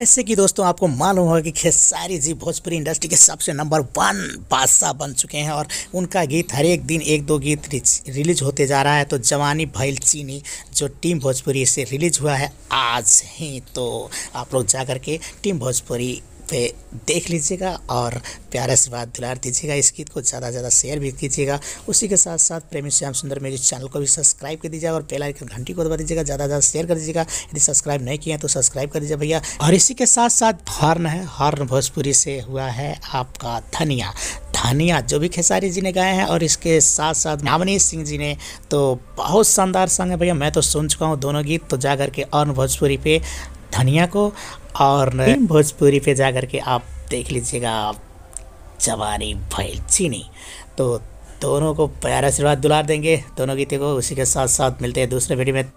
जैसे कि दोस्तों आपको मालूम होगा कि खेसारी जी भोजपुरी इंडस्ट्री के सबसे नंबर वन बादशाह बन चुके हैं और उनका गीत हर एक दिन एक दो गीत रिलीज होते जा रहा है तो जवानी भैल चीनी जो टीम भोजपुरी से रिलीज हुआ है आज ही तो आप लोग जाकर के टीम भोजपुरी पे देख लीजिएगा और प्यार आशीर्वाद दिलार दीजिएगा इस गीत को ज़्यादा से ज़्यादा शेयर भी कीजिएगा उसी के साथ साथ प्रेमी श्याम सुंदर मेरे चैनल को भी सब्सक्राइब कर दीजिएगा और पहला एक घंटी को दबा दीजिएगा ज़्यादा से ज़्यादा शेयर कर दीजिएगा यदि सब्सक्राइब नहीं किया तो सब्सक्राइब कर दीजिए भैया और इसी के साथ साथ हॉर्न है हॉर्न भोजपुरी से हुआ है आपका धनिया धनिया जो भी खेसारी जी ने गाए हैं और इसके साथ साथ नामनी सिंह जी ने तो बहुत शानदार संग है भैया मैं तो सुन चुका हूँ दोनों गीत तो जा करके और भोजपुरी पे धनिया को और हाँ। भोजपुरी पे जा करके आप देख लीजिएगा आप जवानी भैल चीनी तो दोनों को प्यार आशीर्वाद दुला देंगे दोनों गीते को उसी के साथ साथ मिलते हैं दूसरे वीडियो में